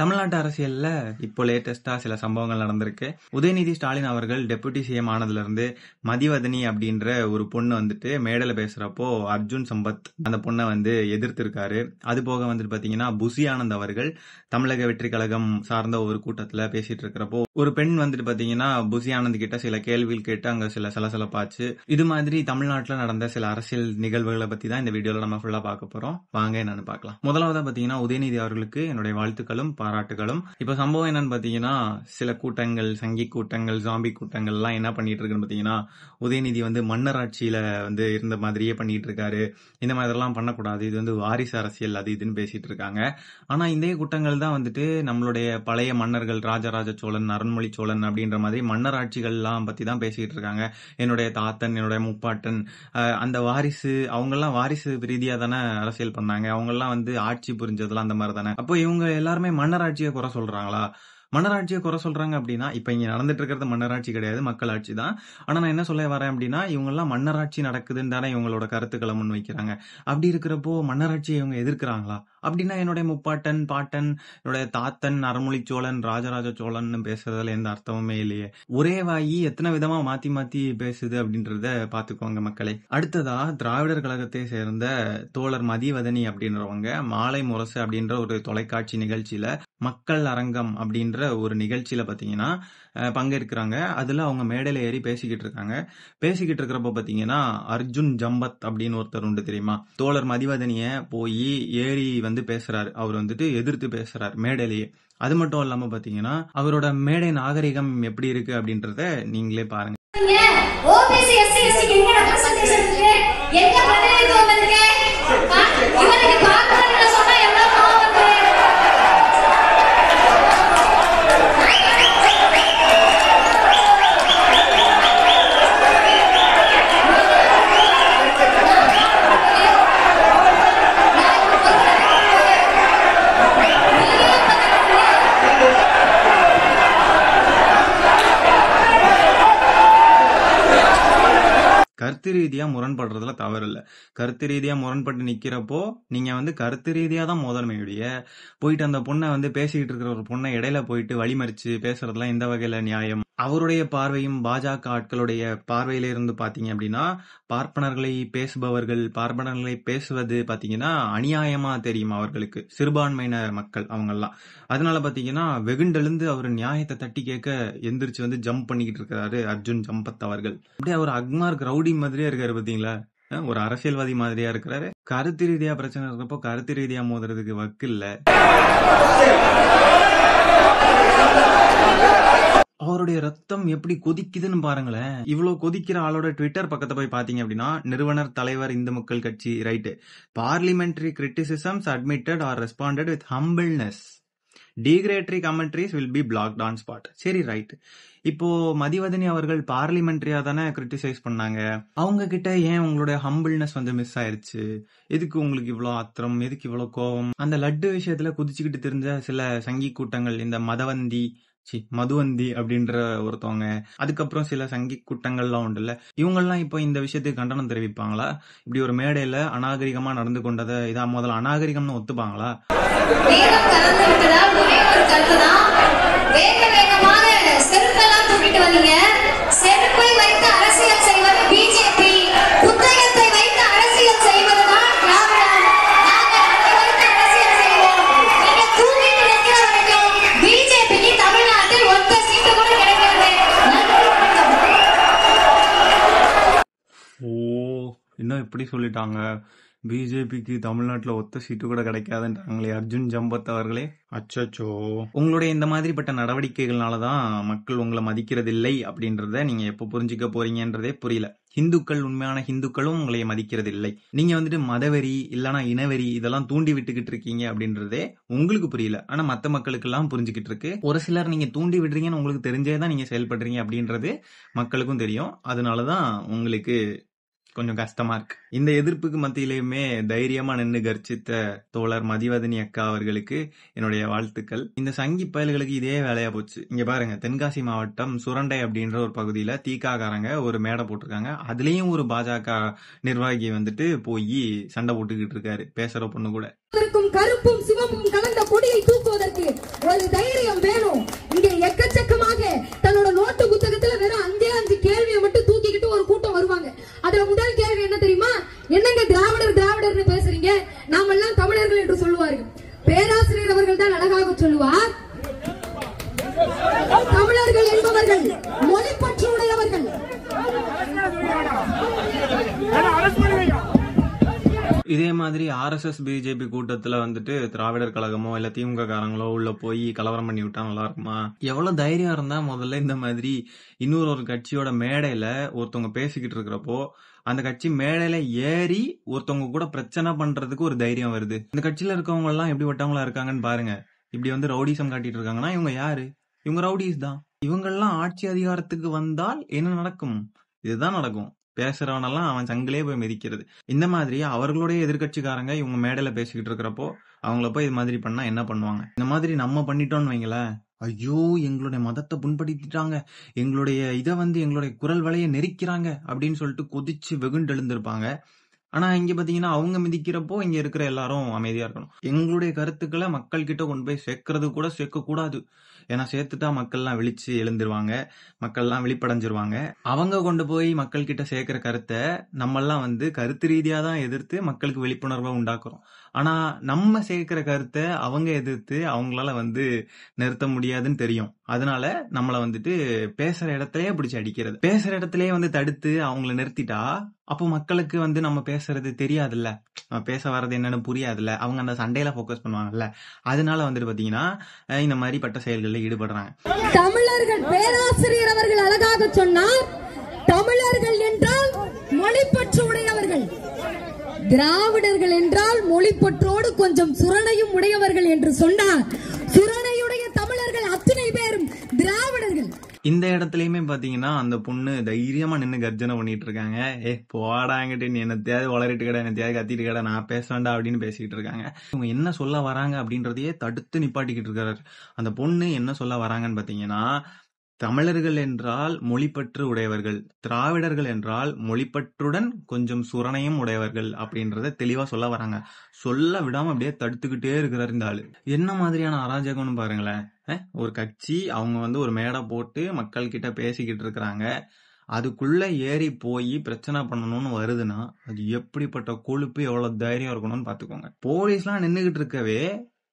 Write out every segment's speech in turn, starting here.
தமிழ்நாட்டு அரசியல்ல இப்போ லேட்டஸ்டா சில சம்பவங்கள் நடந்திருக்கு உதயநிதி ஸ்டாலின் அவர்கள் டெபுட்டி சிஎம் ஆனதுல இருந்து மதிவதனி அப்படின்ற ஒரு பொண்ணு வந்துட்டு மேடல பேசுறப்போ அர்ஜுன் சம்பத் அந்த பொண்ணை வந்து எதிர்த்திருக்காரு அது போக வந்துட்டு பாத்தீங்கன்னா புசி ஆனந்த் அவர்கள் தமிழக வெற்றி கழகம் சார்ந்த ஒரு கூட்டத்துல பேசிட்டு இருக்கிறப்போ ஒரு பெண் வந்துட்டு பாத்தீங்கன்னா புசி ஆனந்த் கிட்ட சில கேள்விகள் கேட்டு அங்க சில சலசலப்பாச்சு இது மாதிரி தமிழ்நாட்டுல நடந்த சில அரசியல் நிகழ்வுகளை பத்தி தான் இந்த வீடியோல நம்ம ஃபுல்லா பார்க்க போறோம் வாங்க என்னன்னு பார்க்கலாம் முதலாவதா பாத்தீங்கன்னா உதயநிதி அவர்களுக்கு என்னுடைய வாழ்த்துக்களும் பாராட்டுகளும் இப்ப சம்பவம் என்னன்னு பாத்தீங்கன்னா சில கூட்டங்கள் சங்கி கூட்டங்கள் ஜாம்பி கூட்டங்கள் எல்லாம் என்ன பண்ணிட்டு இருக்குன்னு பாத்தீங்கன்னா உதயநிதி வந்து மன்னராட்சியில வந்து இருந்த மாதிரியே பண்ணிட்டு இருக்காரு இந்த மாதிரி எல்லாம் பண்ணக்கூடாது இது வந்து வாரிசு அரசியல் அது இதுன்னு பேசிட்டு இருக்காங்க ஆனா இந்த கூட்டங்கள் தான் வந்துட்டு நம்மளுடைய பழைய மன்னர்கள் ராஜராஜ சோழன் அருண்மொழி சோழன் அப்படின்ற மாதிரி எல்லாம் பத்தி தான் பேசிட்டு இருக்காங்க என்னுடைய தாத்தன் என்னுடைய முப்பாட்டன் அந்த வாரிசு அவங்கெல்லாம் வாரிசு ரீதியா தானே அரசியல் பண்ணாங்க அவங்க எல்லாம் வந்து ஆட்சி புரிஞ்சதெல்லாம் அந்த மாதிரி தானே அப்போ இவங்க எல்லாருமே மன்னர் மன்னர் குறை சொல்றாங்களா மன்னராட்சியை குறை சொல்றாங்க அப்படின்னா இப்போ இங்கே நடந்துட்டு இருக்கிறது மன்னராட்சி கிடையாது மக்களாட்சி தான் ஆனால் நான் என்ன சொல்ல வரேன் அப்படின்னா இவங்கெல்லாம் மன்னராட்சி நடக்குதுன்னு தானே இவங்களோட கருத்துக்களை முன் வைக்கிறாங்க அப்படி இருக்கிறப்போ மன்னராட்சியை இவங்க எதிர்க்கிறாங்களா அப்படின்னா என்னுடைய முப்பாட்டன் பாட்டன் என்னுடைய தாத்தன் அறமொழி சோழன் ராஜராஜ சோழன் பேசுறதுல எந்த அர்த்தமுமே இல்லையே ஒரே வாயி எத்தனை விதமா மாத்தி மாத்தி பேசுது அப்படின்றத பாத்துக்கோங்க மக்களை அடுத்ததா திராவிடர் கழகத்தை சேர்ந்த தோழர் மதிவதனி அப்படின்றவங்க மாலை முரசு அப்படின்ற ஒரு தொலைக்காட்சி நிகழ்ச்சியில மக்கள் அரங்கம் அப்படின்ற ஒரு நிகழ்ச்சியில பாத்தீங்கன்னா பங்கேற்கிறாங்க அதுல அவங்க மேடையில ஏறி பேசிக்கிட்டு இருக்காங்க பேசிக்கிட்டு இருக்கிறப்ப பாத்தீங்கன்னா அர்ஜுன் ஜம்பத் அப்படின்னு ஒருத்தர் உண்டு தெரியுமா தோழர் மதிவதனிய போய் ஏறி வந்து பேசுறாரு அவர் வந்துட்டு எதிர்த்து பேசுறாரு மேடையிலேயே அது மட்டும் இல்லாம பாத்தீங்கன்னா அவரோட மேடை நாகரிகம் எப்படி இருக்கு அப்படின்றத நீங்களே பாருங்க கருத்து ரீதியாக முரண்படுறதுல தவறு இல்லை கருத்து ரீதியாக முரண்பட்டு நிக்கிறப்போ நீங்கள் வந்து கருத்து ரீதியா தான் முதன்மையுடைய போயிட்டு அந்த பொண்ணை வந்து பேசிக்கிட்டு இருக்கிற ஒரு பொண்ணை இடையில போயிட்டு வழிமறிச்சு பேசுறதுலாம் இந்த வகையில நியாயம் அவருடைய பார்வையும் பாஜக ஆட்களுடைய பார்வையில இருந்து பார்த்தீங்க அப்படின்னா பார்ப்பனர்களை பேசுபவர்கள் பார்ப்பனர்களை பேசுவது பார்த்தீங்கன்னா அநியாயமா தெரியும் அவர்களுக்கு சிறுபான்மையினர் மக்கள் அவங்கெல்லாம் அதனால பார்த்தீங்கன்னா வெகுண்டெழுந்து அவர் நியாயத்தை தட்டி கேட்க எந்திரிச்சு வந்து ஜம்ப் பண்ணிக்கிட்டு இருக்கிறாரு அர்ஜுன் ஜம்பத் அவர்கள் அப்படியே அவர் அக்மார்க் ரவுடி மாதிரி மாதிரியா இருக்காரு பாத்தீங்களா ஒரு அரசியல்வாதி மாதிரியா இருக்கிறாரு கருத்து ரீதியா பிரச்சனை இருக்கிறப்போ கருத்து ரீதியா மோதுறதுக்கு வக்கு இல்ல அவருடைய ரத்தம் எப்படி கொதிக்குதுன்னு பாருங்களேன் இவ்வளவு கொதிக்கிற ஆளோட ட்விட்டர் பக்கத்தை போய் பாத்தீங்க அப்படின்னா நிறுவனர் தலைவர் Hindu Makkal Katchi right parliamentary criticism admitted or responded with humbleness derogatory commentaries will be block on spot சரி ரைட் இப்போ மதிவதனி அவர்கள் பார்லிமெண்ட்ரியா தானே கிரிட்டிசைஸ் பண்ணாங்க அவங்க கிட்ட ஏன் உங்களுடைய ஹம்பிள்னஸ் வந்து மிஸ் ஆயிருச்சு எதுக்கு உங்களுக்கு இவ்வளோ ஆத்திரம் எதுக்கு இவ்வளோ கோவம் அந்த லட்டு விஷயத்துல குதிச்சுக்கிட்டு தெரிஞ்ச சில சங்கி கூட்டங்கள் இந்த மதவந்தி சி மதுவந்தி அப்படின்ற ஒருத்தவங்க அதுக்கப்புறம் சில சங்கி கூட்டங்கள்லாம் உண்டுல்ல இவங்கெல்லாம் இப்போ இந்த விஷயத்துக்கு கண்டனம் தெரிவிப்பாங்களா இப்படி ஒரு மேடையில அநாகரிகமா நடந்து கொண்டதை இதா முதல்ல அநாகரிகம்னு ஒத்துப்பாங்களா வேக வேகமாக செருப்பெல்லாம் தூக்கிட்டு வந்தீங்க என்ன எப்படி சொல்லிட்டாங்க பிஜேபிக்கு தமிழ்நாட்டில் ஒத்த சீட்டு கூட கிடைக்காதுன்றாங்களே அர்ஜுன் ஜம்பத் அவர்களே அச்சோ உங்களுடைய இந்த மாதிரிப்பட்ட நடவடிக்கைகள்னால தான் மக்கள் உங்களை மதிக்கிறதில்லை அப்படின்றத நீங்கள் எப்போ புரிஞ்சுக்க போறீங்கன்றதே புரியல ஹிந்துக்கள் உண்மையான ஹிந்துக்களும் உங்களை மதிக்கிறது இல்லை நீங்க வந்துட்டு மதவெறி இல்லைன்னா இனவெறி இதெல்லாம் தூண்டி விட்டுக்கிட்டு இருக்கீங்க அப்படின்றதே உங்களுக்கு புரியல ஆனா மத்த மக்களுக்கு எல்லாம் புரிஞ்சுக்கிட்டு இருக்கு ஒரு சிலர் நீங்க தூண்டி விடுறீங்கன்னு உங்களுக்கு தெரிஞ்சே தான் நீங்க செயல்படுறீங்க அப்படின்றது மக்களுக்கும் தெரியும் அதனாலதான் உங்களுக்கு கொஞ்சம் கஷ்டமா இருக்கு இந்த எதிர்ப்புக்கு மத்தியிலையுமே தைரியமா நின்று கர்ச்சித்த தோழர் மதிவதனி அக்கா அவர்களுக்கு என்னுடைய வாழ்த்துக்கள் இந்த சங்கி பயல்களுக்கு இதே வேலையா போச்சு இங்க பாருங்க தென்காசி மாவட்டம் சுரண்டை அப்படின்ற ஒரு பகுதியில தீக்காக்காரங்க ஒரு மேடை போட்டிருக்காங்க அதுலயும் ஒரு பாஜக நிர்வாகி வந்துட்டு போய் சண்டை போட்டுக்கிட்டு இருக்காரு பேசுற பொண்ணு கூட கருப்பும் கலந்த கொடியை தூக்குவதற்கு ஒரு தைரியம் வேணும் இங்கே எக்கச்சக்கமாக தன்னோட நோட்டு புத்தகத்துல வெறும் அஞ்சே அஞ்சு கேள்வியை மட்டும் தூக்கிக்கிட்டு ஒரு கூட்டம் வருவாங்க அதுல முதல் கேள்வி என்ன தெரியுமா என்னங்க திராவிடர் திராவிடர்னு பேசுறீங்க நாம் எல்லாம் தமிழர்கள் என்று சொல்லுவார்கள் பேராசிரியர் அவர்கள் தான் அழகாக சொல்லுவார் தமிழர்கள் என்பவர்கள் இதே மாதிரி ஆர்எஸ்எஸ் பிஜேபி கூட்டத்தில் வந்துட்டு திராவிடர் கழகமோ இல்லை திமுக காரங்களோ உள்ள போய் கலவரம் பண்ணி விட்டா நல்லா இருக்குமா எவ்வளோ தைரியம் இருந்தால் முதல்ல இந்த மாதிரி இன்னொரு ஒரு கட்சியோட மேடையில் ஒருத்தவங்க பேசிக்கிட்டு இருக்கிறப்போ அந்த கட்சி மேடையில ஏறி ஒருத்தவங்க கூட பிரச்சனை பண்றதுக்கு ஒரு தைரியம் வருது இந்த கட்சியில இருக்கவங்க எல்லாம் எப்படி வட்டவங்களா இருக்காங்கன்னு பாருங்க இப்படி வந்து ரவுடிசம் காட்டிட்டு இருக்காங்கன்னா இவங்க யாரு இவங்க ரவுடிஸ் தான் இவங்கெல்லாம் ஆட்சி அதிகாரத்துக்கு வந்தால் என்ன நடக்கும் இதுதான் நடக்கும் பேசுறவனெல்லாம் அவன் சங்கிலேயே போய் மிதிக்கிறது இந்த மாதிரி அவர்களுடைய எதிர்கட்சிக்காரங்க இவங்க மேடையில பேசிக்கிட்டு இருக்கிறப்போ அவங்கள போய் இது மாதிரி பண்ணா என்ன பண்ணுவாங்க இந்த மாதிரி நம்ம பண்ணிட்டோம்னு வைங்களேன் ஐயோ எங்களுடைய மதத்தை புண்படுத்திட்டாங்க எங்களுடைய இதை வந்து எங்களுடைய குரல் வலையை நெரிக்கிறாங்க அப்படின்னு சொல்லிட்டு கொதிச்சு எழுந்திருப்பாங்க ஆனா இங்க பாத்தீங்கன்னா அவங்க மிதிக்கிறப்போ இங்க இருக்கிற எல்லாரும் அமைதியா இருக்கணும் எங்களுடைய கருத்துக்களை மக்கள் கிட்ட கொண்டு போய் சேர்க்கறது கூட சேர்க்க கூடாது ஏன்னா சேர்த்துட்டா மக்கள்லாம் விழிச்சு எழுந்துருவாங்க மக்கள்லாம் விழிப்படைஞ்சிருவாங்க அவங்க கொண்டு போய் மக்கள் கிட்ட சேர்க்கிற கருத்தை நம்மெல்லாம் வந்து கருத்து ரீதியா தான் எதிர்த்து மக்களுக்கு விழிப்புணர்வை உண்டாக்குறோம் ஆனா நம்ம சேர்க்கிற கருத்தை அவங்க எதிர்த்து அவங்களால வந்து நிறுத்த முடியாதுன்னு தெரியும் அதனால நம்மள வந்துட்டு பேசுற இடத்துலயே பிடிச்சி அடிக்கிறது பேசுற இடத்துலயே வந்து தடுத்து அவங்கள நிறுத்திட்டா அப்போ மக்களுக்கு வந்து நம்ம பேசுறது தெரியாதுல்ல நம்ம பேச வர்றது என்னன்னு புரியாதுல்ல அவங்க அந்த சண்டையில போக்கஸ் பண்ணுவாங்கல்ல அதனால வந்துட்டு பாத்தீங்கன்னா இந்த மாதிரி பட்ட செயல்களில் ஈடுபடுறாங்க தமிழர்கள் பேராசிரியர் அவர்கள் அழகாக சொன்னார் தமிழர்கள் என்றால் மொழிப்பற்று உடையவர்கள் திராவிடர்கள் என்றால் மொழிப்பற்றோடு கொஞ்சம் சுரணையும் உடையவர்கள் என்று சொன்னார் சுரணையுடைய தமிழர்கள் அத்தனை பேரும் திராவிடர்கள் இந்த இடத்துலயுமே பாத்தீங்கன்னா அந்த பொண்ணு தைரியமா நின்று கர்ஜனை பண்ணிட்டு இருக்காங்க ஏ போடாங்கிட்டு நீ என்னத்தையாவது வளரிட்டு கடை என்னத்தையாவது கத்திட்டு கடை நான் பேசுவேண்டா அப்படின்னு பேசிட்டு இருக்காங்க இவங்க என்ன சொல்ல வராங்க அப்படின்றதையே தடுத்து நிப்பாட்டிக்கிட்டு இருக்காரு அந்த பொண்ணு என்ன சொல்ல வராங்கன்னு பாத்தீங்கன்னா தமிழர்கள் என்றால் மொழிப்பற்று உடையவர்கள், திராவிடர்கள் என்றால் மொழிப்பற்றுடன் கொஞ்சம் சுரணையும் உடையவர்கள் அப்படின்றத தெளிவா சொல்ல வராங்க. சொல்ல விடாம அப்படியே தடுத்துக்கிட்டே இருக்கிறார் இந்த ஆளு. என்ன மாதிரியான அராஜகம்னு பாருங்களேன். ஒரு கட்சி அவங்க வந்து ஒரு மேடை போட்டு மக்கள் கிட்ட பேசிக்கிட்டு இருக்கிறாங்க. அதுக்குள்ள ஏறி போய் பிரச்சனை பண்ணணும்னு வருதுன்னா, அது எப்படிப்பட்ட கொழுப்பு, எவ்வளோ தைரியம் இருக்கணும்னு பார்த்துக்கோங்க. போலீஸ்லாம் நின்னுகிட்டு இருக்கவே,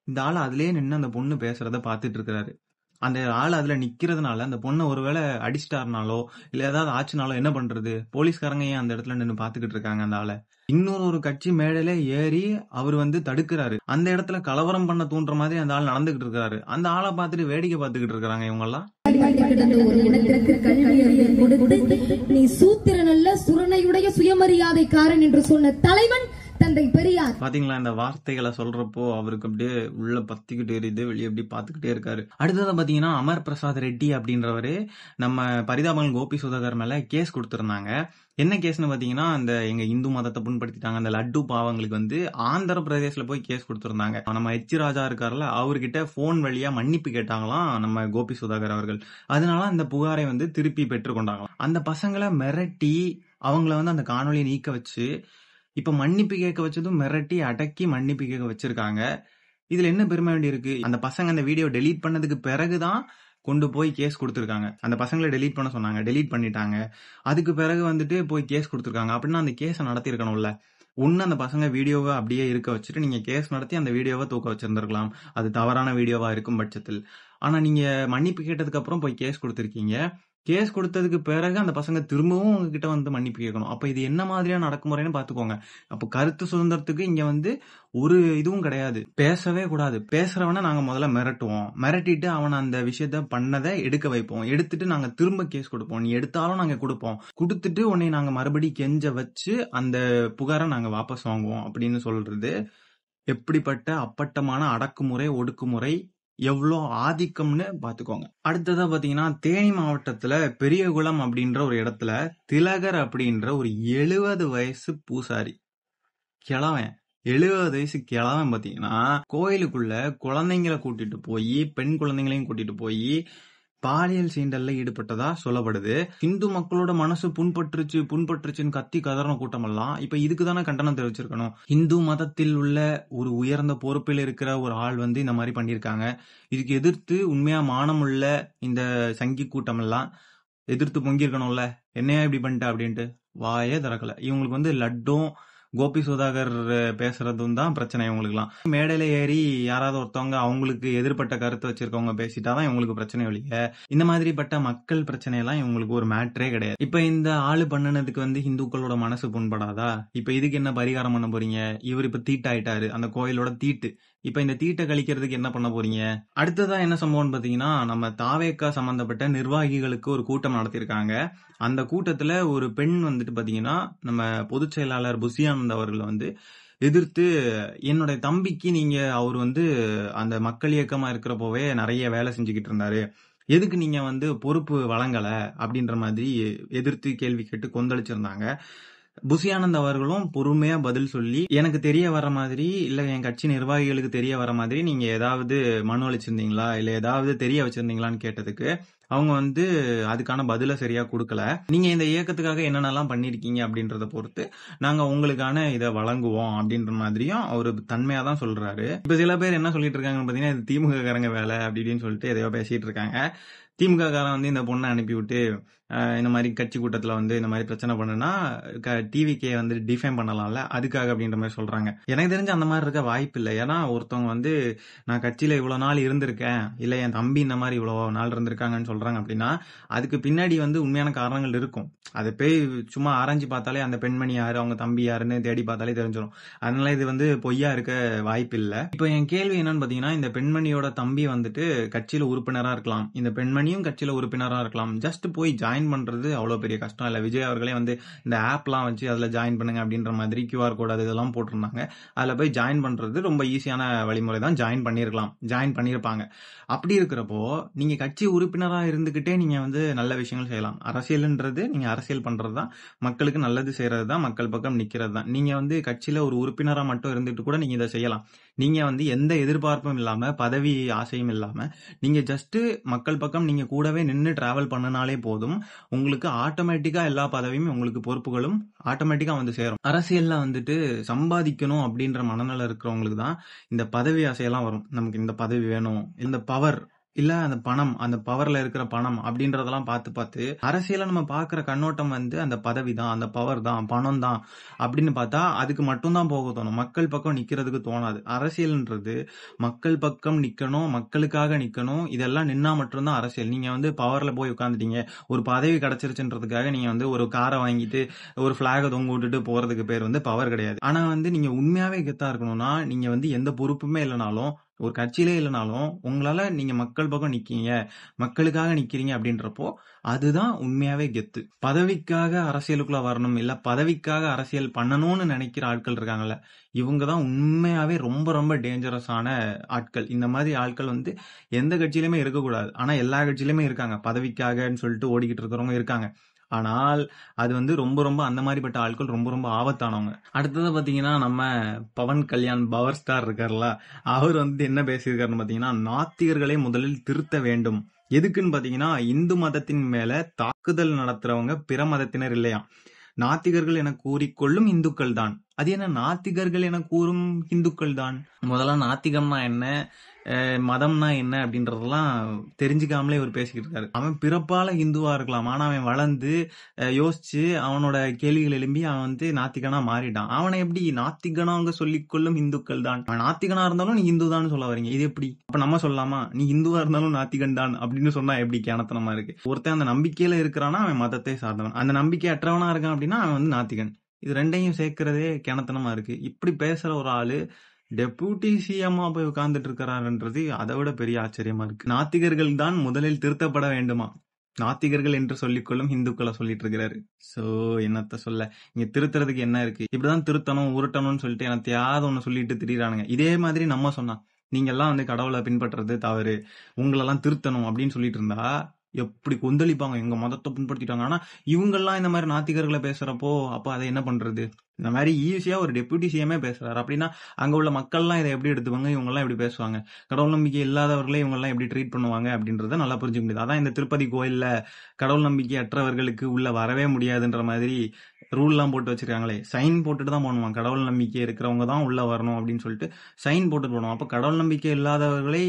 இந்த ஆள் அதுலயே நின்று அந்த பொண்ணு பேசுறத பாத்துட்டு இருக்கிறாரு. அந்த ஆள் அதுல நிக்கிறதுனால அந்த பொண்ணை ஒருவேளை அடிச்சிட்டாருனாலோ இல்ல ஏதாவது ஆச்சுனாலோ என்ன பண்றது போலீஸ்காரங்க ஏன் அந்த இடத்துல நின்று பாத்துக்கிட்டு இருக்காங்க அந்த ஆளை இன்னொரு ஒரு கட்சி மேடையில ஏறி அவர் வந்து தடுக்கிறாரு அந்த இடத்துல கலவரம் பண்ண தூண்டுற மாதிரி அந்த ஆள் நடந்துகிட்டு இருக்காரு அந்த ஆளை பாத்துட்டு வேடிக்கை பார்த்துக்கிட்டு இருக்காங்க இவங்க எல்லாம் நீ சூத்திரன் அல்ல சுரணையுடைய காரன் என்று சொன்ன தலைவன் தந்தை பெரியார் பாத்தீங்களா இந்த வார்த்தைகளை சொல்றப்போ அவருக்கு அப்படியே உள்ள பத்திக்கிட்டு எரியுது வெளியே அப்படி பாத்துக்கிட்டே இருக்காரு அடுத்ததான் பாத்தீங்கன்னா அமர் பிரசாத் ரெட்டி அப்படின்றவரு நம்ம பரிதாபன் கோபி சுதாகர் மேல கேஸ் கொடுத்திருந்தாங்க என்ன கேஸ்னு பார்த்தீங்கன்னா அந்த எங்க இந்து மதத்தை புண்படுத்திட்டாங்க அந்த லட்டு பாவங்களுக்கு வந்து ஆந்திர பிரதேசல போய் கேஸ் கொடுத்துருந்தாங்க நம்ம எச் ராஜா இருக்கார்ல அவர்கிட்ட ஃபோன் வழியா மன்னிப்பு கேட்டாங்களாம் நம்ம கோபி சுதாகர் அவர்கள் அதனால அந்த புகாரை வந்து திருப்பி பெற்றுக்கொண்டாங்களாம் அந்த பசங்களை மிரட்டி அவங்கள வந்து அந்த காணொலியை நீக்க வச்சு இப்ப மன்னிப்பு கேட்க வச்சதும் மிரட்டி அடக்கி மன்னிப்பு கேட்க வச்சிருக்காங்க. இதுல என்ன பெருமை வேண்டி இருக்கு? அந்த பசங்க அந்த வீடியோ டெலீட் பண்ணதுக்கு பிறகு தான் கொண்டு போய் கேஸ் கொடுத்துருக்காங்க அந்த பசங்களை டெலீட் பண்ண சொன்னாங்க. டெலீட் பண்ணிட்டாங்க. அதுக்கு பிறகு வந்துட்டு போய் கேஸ் கொடுத்துருக்காங்க அப்படின்னா அந்த கேஸை நடத்தியிருக்கணும்ல. ஒன்னு அந்த பசங்க வீடியோவை அப்படியே இருக்க வச்சுட்டு நீங்க கேஸ் நடத்தி அந்த வீடியோவை தூக்க வச்சிருந்திருக்கலாம். அது தவறான வீடியோவா இருக்கும் பட்சத்தில். ஆனா நீங்க மன்னிப்பு கேட்டதுக்கு அப்புறம் போய் கேஸ் கொடுத்துருக்கீங்க கேஸ் கொடுத்ததுக்கு பிறகு அந்த பசங்க திரும்பவும் உங்ககிட்ட வந்து மன்னிப்பு கேட்கணும் அப்போ இது என்ன மாதிரியான நடக்குமுறைன்னு பார்த்துக்கோங்க அப்போ கருத்து சுதந்திரத்துக்கு இங்கே வந்து ஒரு இதுவும் கிடையாது பேசவே கூடாது பேசுறவனை நாங்கள் முதல்ல மிரட்டுவோம் மிரட்டிட்டு அவனை அந்த விஷயத்த பண்ணதை எடுக்க வைப்போம் எடுத்துட்டு நாங்கள் திரும்ப கேஸ் கொடுப்போம் நீ எடுத்தாலும் நாங்கள் கொடுப்போம் கொடுத்துட்டு உன்னை நாங்கள் மறுபடி கெஞ்ச வச்சு அந்த புகாரை நாங்கள் வாபஸ் வாங்குவோம் அப்படின்னு சொல்றது எப்படிப்பட்ட அப்பட்டமான அடக்குமுறை ஒடுக்குமுறை எவ்வளோ ஆதிக்கம்னு பார்த்துக்கோங்க அடுத்ததா பார்த்தீங்கன்னா தேனி மாவட்டத்தில் பெரியகுளம் அப்படின்ற ஒரு இடத்துல திலகர் அப்படின்ற ஒரு எழுபது வயசு பூசாரி கிழவன் எழுபது வயசு கிழவன் பார்த்தீங்கன்னா கோயிலுக்குள்ள குழந்தைங்களை கூட்டிட்டு போய் பெண் குழந்தைங்களையும் கூட்டிட்டு போய் பாலியல் சீண்டல்ல ஈடுபட்டதா சொல்லப்படுது இந்து மக்களோட மனசு புண்பற்றுச்சு புண்பற்றுச்சுன்னு கத்தி கதறன கூட்டமெல்லாம் இப்ப இதுக்கு தானே கண்டனம் தெரிவிச்சிருக்கணும் இந்து மதத்தில் உள்ள ஒரு உயர்ந்த பொறுப்பில் இருக்கிற ஒரு ஆள் வந்து இந்த மாதிரி பண்ணியிருக்காங்க இதுக்கு எதிர்த்து உண்மையா மானமுள்ள இந்த சங்கி கூட்டமெல்லாம் எதிர்த்து பொங்கியிருக்கணும்ல என்னையா இப்படி பண்ணிட்டா அப்படின்ட்டு வாயே திறக்கல இவங்களுக்கு வந்து லட்டும் கோபி சுதாகர் பேசுறதும் தான் பிரச்சனை இவங்களுக்குலாம் மேடையில ஏறி யாராவது ஒருத்தவங்க அவங்களுக்கு எதிர்பட்ட கருத்து வச்சிருக்கவங்க பேசிட்டாதான் இவங்களுக்கு பிரச்சனை ஒழிய இந்த மாதிரிப்பட்ட மக்கள் பிரச்சனையெல்லாம் இவங்களுக்கு ஒரு மேட்ரே கிடையாது இப்ப இந்த ஆளு பண்ணனதுக்கு வந்து ஹிந்துக்களோட மனசு புண்படாதா இப்ப இதுக்கு என்ன பரிகாரம் பண்ண போறீங்க இவர் இப்ப தீட்டாயிட்டாரு அந்த கோயிலோட தீட்டு இப்ப இந்த தீட்டை கழிக்கிறதுக்கு என்ன பண்ண போறீங்க அடுத்ததா என்ன சம்பவம்னு பாத்தீங்கன்னா நம்ம தாவேக்கா சம்பந்தப்பட்ட நிர்வாகிகளுக்கு ஒரு கூட்டம் நடத்தியிருக்காங்க அந்த கூட்டத்துல ஒரு பெண் வந்துட்டு பாத்தீங்கன்னா நம்ம பொதுச் செயலாளர் புசியானந்த் அவர்கள் வந்து எதிர்த்து என்னுடைய தம்பிக்கு நீங்க அவர் வந்து அந்த மக்கள் இயக்கமா இருக்கிறப்போவே நிறைய வேலை செஞ்சுக்கிட்டு இருந்தாரு எதுக்கு நீங்க வந்து பொறுப்பு வழங்கல அப்படின்ற மாதிரி எதிர்த்து கேள்வி கேட்டு கொந்தளிச்சிருந்தாங்க புசியானந்த் அவர்களும் பொறுமையா பதில் சொல்லி எனக்கு தெரிய வர மாதிரி இல்ல என் கட்சி நிர்வாகிகளுக்கு தெரிய வர மாதிரி நீங்க ஏதாவது மனு அளிச்சிருந்தீங்களா இல்ல ஏதாவது தெரிய வச்சிருந்தீங்களான்னு கேட்டதுக்கு அவங்க வந்து அதுக்கான பதில சரியா கொடுக்கல நீங்க இந்த இயக்கத்துக்காக என்னென்னலாம் பண்ணிருக்கீங்க அப்படின்றத பொறுத்து நாங்க உங்களுக்கான இதை வழங்குவோம் அப்படின்ற மாதிரியும் அவர் தன்மையா தான் சொல்றாரு இப்ப சில பேர் என்ன சொல்லிட்டு இருக்காங்கன்னு பாத்தீங்கன்னா இது திமுக காரங்க வேலை அப்படின்னு சொல்லிட்டு எதையோ பேசிட்டு இருக்காங்க திமுக காரன் வந்து இந்த பொண்ணை அனுப்பிவிட்டு இந்த மாதிரி கட்சி கூட்டத்தில் வந்து இந்த மாதிரி பிரச்சனை பண்ணுனா டிவிக்கே வந்து டிஃபைன் பண்ணலாம்ல அதுக்காக அப்படின்ற மாதிரி சொல்றாங்க எனக்கு தெரிஞ்சு அந்த மாதிரி இருக்க வாய்ப்பு இல்லை ஏன்னா ஒருத்தவங்க வந்து நான் கட்சியில இவ்வளோ நாள் இருந்திருக்கேன் இல்லை என் தம்பி இந்த மாதிரி இவ்வளோ நாள் இருந்திருக்காங்கன்னு சொல்றாங்க அப்படின்னா அதுக்கு பின்னாடி வந்து உண்மையான காரணங்கள் இருக்கும் அதை போய் சும்மா ஆராய்ஞ்சு பார்த்தாலே அந்த பெண்மணி யாரு அவங்க தம்பி யாருன்னு தேடி பார்த்தாலே தெரிஞ்சிடும் அதனால இது வந்து பொய்யா இருக்க வாய்ப்பு இல்லை இப்போ என் கேள்வி என்னன்னு பாத்தீங்கன்னா இந்த பெண்மணியோட தம்பி வந்துட்டு கட்சியில உறுப்பினரா இருக்கலாம் இந்த பெண்மணியும் கட்சியில உறுப்பினரா இருக்கலாம் ஜஸ்ட் போய் ஜாயின் ஜாயின் பண்ணுறது அவ்வளோ பெரிய கஷ்டம் இல்லை விஜய் அவர்களே வந்து இந்த ஆப்லாம் வச்சு அதில் ஜாயின் பண்ணுங்க அப்படின்ற மாதிரி கியூஆர் கோட் அது இதெல்லாம் போட்டிருந்தாங்க அதில் போய் ஜாயின் பண்ணுறது ரொம்ப ஈஸியான வழிமுறை தான் ஜாயின் பண்ணியிருக்கலாம் ஜாயின் பண்ணியிருப்பாங்க அப்படி இருக்கிறப்போ நீங்கள் கட்சி உறுப்பினராக இருந்துக்கிட்டே நீங்கள் வந்து நல்ல விஷயங்கள் செய்யலாம் அரசியல்ன்றது நீங்கள் அரசியல் பண்ணுறது தான் மக்களுக்கு நல்லது செய்கிறது தான் மக்கள் பக்கம் நிற்கிறது தான் நீங்கள் வந்து கட்சியில் ஒரு உறுப்பினராக மட்டும் இருந்துட்டு கூட நீங்கள் இதை செய்யலாம் நீங்க வந்து எந்த எதிர்பார்ப்பும் இல்லாம, பதவி ஆசையும் இல்லாம, நீங்க ஜஸ்ட் மக்கள் பக்கம் நீங்க கூடவே நின்று டிராவல் பண்ணனாலே போதும். உங்களுக்கு ஆட்டோமேட்டிக்கா எல்லா பதவியும், உங்களுக்கு பொறுப்புகளும் ஆட்டோமேட்டிக்கா வந்து சேரும். அரசியல்ல வந்துட்டு சம்பாதிக்கணும் அப்படின்ற மனநல இருக்கிறவங்களுக்கு தான் இந்த பதவி ஆசையெல்லாம் வரும். நமக்கு இந்த பதவி வேணும், இந்த பவர் இல்ல அந்த பணம், அந்த பவர்ல இருக்கிற பணம் அப்படின்றதெல்லாம் பார்த்து பார்த்து, அரசியல நம்ம பார்க்குற கண்ணோட்டம் வந்து அந்த பதவி தான், அந்த பவர் தான், பணம் தான் அப்படின்னு பார்த்தா, அதுக்கு மட்டும் தான் போக தோணும். மக்கள் பக்கம் நிக்கிறதுக்கு தோணாது. அரசியல்ன்றது மக்கள் பக்கம் நிக்கணும், மக்களுக்காக நிக்கணும். இதெல்லாம் நின்னா மட்டும்தான் அரசியல். நீங்க வந்து பவர்ல போய் உட்காந்துட்டீங்க. ஒரு பதவி கிடைச்சிருச்சுன்றதுக்காக நீங்க வந்து ஒரு காரை வாங்கிட்டு, ஒரு பிளாக தொங்க விட்டுட்டு போறதுக்கு பேர் வந்து பவர் கிடையாது. ஆனா வந்து நீங்க உண்மையாவே கெத்தா இருக்கணும்னா, நீங்க வந்து எந்த பொறுப்புமே இல்லைனாலும் ஒரு கட்சியிலே இல்லைனாலும் உங்களால் நீங்கள் மக்கள் பக்கம் நிக்கீங்க மக்களுக்காக நிற்கிறீங்க அப்படின்றப்போ அதுதான் உண்மையாகவே கெத்து பதவிக்காக அரசியலுக்குள்ளே வரணும் இல்லை பதவிக்காக அரசியல் பண்ணணும்னு நினைக்கிற ஆட்கள் இருக்காங்கல்ல இவங்க தான் உண்மையாகவே ரொம்ப ரொம்ப டேஞ்சரஸான ஆட்கள் இந்த மாதிரி ஆட்கள் வந்து எந்த கட்சியிலுமே இருக்கக்கூடாது ஆனால் எல்லா கட்சியிலுமே இருக்காங்க பதவிக்காகன்னு சொல்லிட்டு ஓடிக்கிட்டு இருக்கிறவங்க இருக்காங்க ஆனால் அது வந்து ரொம்ப ரொம்ப அந்த மாதிரிப்பட்ட ஆட்கள் ரொம்ப ரொம்ப ஆபத்தானவங்க அடுத்தது பார்த்தீங்கன்னா நம்ம பவன் கல்யாண் பவர் ஸ்டார் இருக்கார்ல அவர் வந்து என்ன பேசியிருக்காருன்னு பார்த்தீங்கன்னா நாத்திகர்களை முதலில் திருத்த வேண்டும் எதுக்குன்னு பார்த்தீங்கன்னா இந்து மதத்தின் மேல தாக்குதல் நடத்துறவங்க பிற மதத்தினர் இல்லையா நாத்திகர்கள் என கூறிக்கொள்ளும் இந்துக்கள் தான் அது என்ன நாத்திகர்கள் என கூறும் இந்துக்கள் தான் முதல்ல நாத்திகம்னா என்ன மதம்னா என்ன அப்படின்றதெல்லாம் தெரிஞ்சுக்காமலே அவர் பேசிக்கிட்டு இருக்காரு அவன் பிறப்பால இந்துவா இருக்கலாம் ஆனா அவன் வளர்ந்து யோசிச்சு அவனோட கேள்விகள் எழும்பி அவன் வந்து நாத்திகனா மாறிட்டான் அவனை எப்படி நாத்திகனாங்க சொல்லிக்கொள்ளும் இந்துக்கள் தான் அவன் நாத்திகனா இருந்தாலும் நீ இந்து தான் சொல்ல வரீங்க இது எப்படி அப்ப நம்ம சொல்லாமா நீ இந்துவா இருந்தாலும் நாத்திகன் தான் அப்படின்னு சொன்னா எப்படி கேனத்தனமா இருக்கு ஒருத்தன் அந்த நம்பிக்கையில இருக்கிறானா அவன் மதத்தை சார்ந்தவன் அந்த நம்பிக்கை அற்றவனா இருக்கான் அப்படின்னா அவன் வந்து நாத்திகன் இது ரெண்டையும் சேர்க்கிறதே கிணத்தனமா இருக்கு இப்படி பேசுற ஒரு ஆளு டெப்யூட்டி சிஎம்மா போய் உட்கார்ந்துட்டு இருக்கிறாருன்றது அதை விட பெரிய ஆச்சரியமா இருக்கு நாத்திகர்கள் தான் முதலில் திருத்தப்பட வேண்டுமா நாத்திகர்கள் என்று சொல்லிக்கொள்ளும் இந்துக்களை சொல்லிட்டு இருக்கிறாரு சோ என்னத்த சொல்ல இங்க திருத்துறதுக்கு என்ன இருக்கு இப்படிதான் திருத்தணும் உருட்டணும்னு சொல்லிட்டு என்னத்தையாவது ஒண்ணு சொல்லிட்டு திரியிறானுங்க இதே மாதிரி நம்ம சொன்னா நீங்க எல்லாம் வந்து கடவுளை பின்பற்றது தவறு உங்களெல்லாம் திருத்தணும் அப்படின்னு சொல்லிட்டு இருந்தா எப்படி கொந்தளிப்பாங்க எங்க மதத்தை புண்படுத்திட்டாங்க ஆனா இவங்கெல்லாம் இந்த மாதிரி நாத்திகர்களை பேசுறப்போ அப்ப அதை என்ன பண்றது இந்த மாதிரி ஈஸியா ஒரு டெபியூட்டி சிஎமே பேசுறாரு அப்படின்னா அங்க உள்ள மக்கள்லாம் இதை எப்படி எடுத்துவாங்க இவங்கெல்லாம் எப்படி பேசுவாங்க கடவுள் நம்பிக்கை இல்லாதவர்களே எல்லாம் எப்படி ட்ரீட் பண்ணுவாங்க அப்படின்றத நல்லா புரிஞ்சுக்க முடியுது அதான் இந்த திருப்பதி கோயில்ல கடவுள் நம்பிக்கை அற்றவர்களுக்கு உள்ள வரவே முடியாதுன்ற மாதிரி ரூல்லாம் போட்டு வச்சிருக்காங்களே சைன் போட்டுட்டு தான் போனுவாங்க கடவுள் நம்பிக்கை இருக்கிறவங்க தான் உள்ள வரணும் அப்படின்னு சொல்லிட்டு சைன் போட்டுட்டு போனோம் அப்போ கடவுள் நம்பிக்கை இல்லாதவர்களை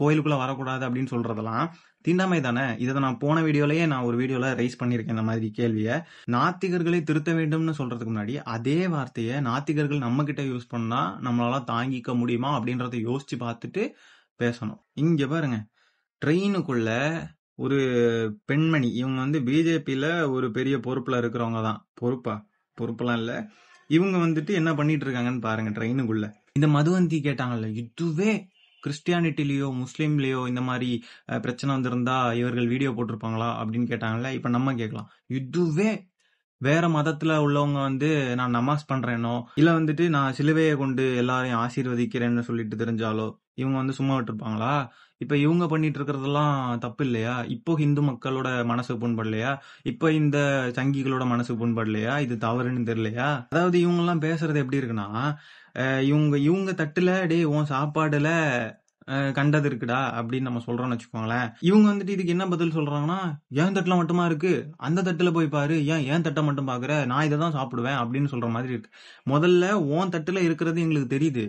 கோயிலுக்குள்ள வரக்கூடாது அப்படின்னு சொல்றதெல்லாம் தீண்டாமை தானே இதை நான் போன வீடியோலயே நான் ஒரு வீடியோல ரைஸ் பண்ணியிருக்கேன் இந்த மாதிரி கேள்வியை நாத்திகர்களை திருத்த வேண்டும்னு சொல்றதுக்கு முன்னாடி அதே வார்த்தையை நாத்திகர்கள் நம்ம கிட்ட யூஸ் பண்ணா நம்மளால தாங்கிக்க முடியுமா அப்படின்றத யோசிச்சு பார்த்துட்டு பேசணும் இங்க பாருங்க ட்ரெயினுக்குள்ள ஒரு பெண்மணி இவங்க வந்து பிஜேபியில ஒரு பெரிய பொறுப்புல இருக்கிறவங்க தான் பொறுப்பா பொறுப்பெல்லாம் இல்லை இவங்க வந்துட்டு என்ன பண்ணிட்டு இருக்காங்கன்னு பாருங்க ட்ரெயினுக்குள்ள இந்த மதுவந்தி கேட்டாங்கல்ல இதுவே கிறிஸ்டியானிட்டிலேயோ முஸ்லீம்லேயோ இந்த மாதிரி பிரச்சனை வந்திருந்தா இவர்கள் வீடியோ போட்டிருப்பாங்களா அப்படின்னு கேட்டாங்கல்ல இப்போ நம்ம கேட்கலாம் இதுவே வேற மதத்துல உள்ளவங்க வந்து நான் நமாஸ் பண்றேனோ இல்ல வந்துட்டு நான் சிலுவையை கொண்டு எல்லாரையும் ஆசீர்வதிக்கிறேன்னு சொல்லிட்டு தெரிஞ்சாலோ இவங்க வந்து சும்மா விட்டுருப்பாங்களா இப்ப இவங்க பண்ணிட்டு இருக்கிறதெல்லாம் தப்பு இல்லையா இப்போ ஹிந்து மக்களோட மனசு புண்படலையா இப்போ இந்த சங்கிகளோட மனசு புண்படலையா இது தவறுன்னு தெரியலையா அதாவது இவங்க எல்லாம் பேசுறது எப்படி இருக்குன்னா இவங்க இவங்க தட்டுல டே உன் சாப்பாடுல கண்டது இருக்குடா அப்படின்னு நம்ம சொல்றோம்னு வச்சுக்கோங்களேன் இவங்க வந்துட்டு இதுக்கு என்ன பதில் சொல்றாங்கன்னா ஏன் தட்டுல மட்டுமா இருக்கு அந்த தட்டுல போய் பாரு ஏன் ஏன் தட்டை மட்டும் பாக்குற நான் இதை தான் சாப்பிடுவேன் அப்படின்னு சொல்ற மாதிரி இருக்கு முதல்ல ஓன் தட்டுல இருக்கிறது எங்களுக்கு தெரியுது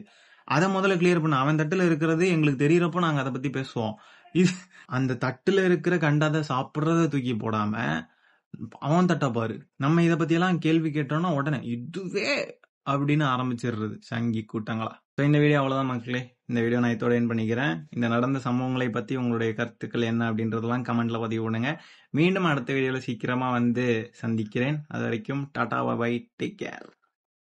அதை முதல்ல கிளியர் பண்ண அவன் தட்டுல இருக்கிறது எங்களுக்கு தெரியறப்போ நாங்க அதை பத்தி பேசுவோம் இது அந்த தட்டுல இருக்கிற கண்டாத சாப்பிட்றத தூக்கி போடாம அவன் தட்டை பாரு நம்ம இதை பத்தி எல்லாம் கேள்வி கேட்டோம்னா உடனே இதுவே அப்படின்னு ஆரம்பிச்சிடுறது சங்கி கூட்டங்களா ஸோ இந்த வீடியோ அவ்வளோதான் மக்களே இந்த வீடியோ நான் இதோட என் பண்ணிக்கிறேன் இந்த நடந்த சம்பவங்களை பற்றி உங்களுடைய கருத்துக்கள் என்ன அப்படின்றதெல்லாம் கமெண்ட்ல பதிவு பண்ணுங்க மீண்டும் அடுத்த வீடியோவில் சீக்கிரமாக வந்து சந்திக்கிறேன் அது வரைக்கும் டாடா பாய் டேக் கேர்